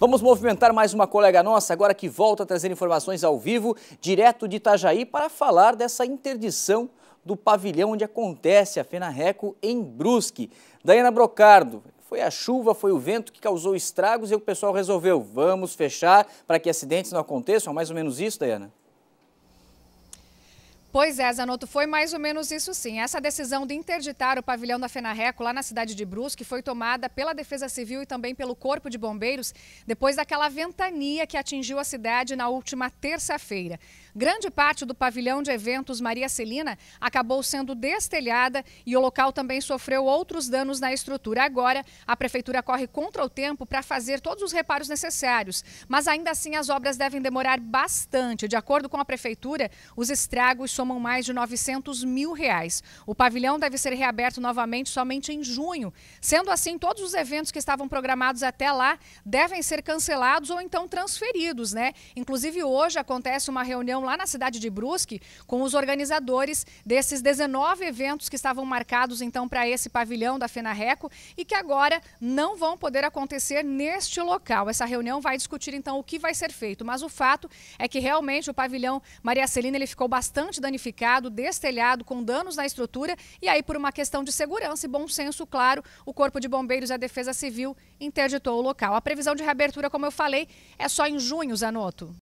Vamos movimentar mais uma colega nossa, agora que volta a trazer informações ao vivo, direto de Itajaí, para falar dessa interdição do pavilhão onde acontece a Fena Reco em Brusque. Daiana Brocardo, foi a chuva, foi o vento que causou estragos e o pessoal resolveu, vamos fechar para que acidentes não aconteçam, é mais ou menos isso, Daiana? Pois é, Zanotto, foi mais ou menos isso sim. Essa decisão de interditar o pavilhão da Fenarreco lá na cidade de Brusque foi tomada pela Defesa Civil e também pelo Corpo de Bombeiros depois daquela ventania que atingiu a cidade na última terça-feira. Grande parte do pavilhão de eventos Maria Celina acabou sendo destelhada e o local também sofreu outros danos na estrutura. Agora, a Prefeitura corre contra o tempo para fazer todos os reparos necessários, mas ainda assim as obras devem demorar bastante. De acordo com a Prefeitura, os estragos somam somam mais de 900 mil reais. O pavilhão deve ser reaberto novamente somente em junho. Sendo assim, todos os eventos que estavam programados até lá devem ser cancelados ou então transferidos, né? Inclusive, hoje acontece uma reunião lá na cidade de Brusque com os organizadores desses 19 eventos que estavam marcados então para esse pavilhão da FENARECO e que agora não vão poder acontecer neste local. Essa reunião vai discutir então o que vai ser feito, mas o fato é que realmente o pavilhão Maria Celina ele ficou bastante danificado, destelhado, com danos na estrutura. E aí, por uma questão de segurança e bom senso, claro, o Corpo de Bombeiros e a Defesa Civil interditou o local. A previsão de reabertura, como eu falei, é só em junho, Zanotto.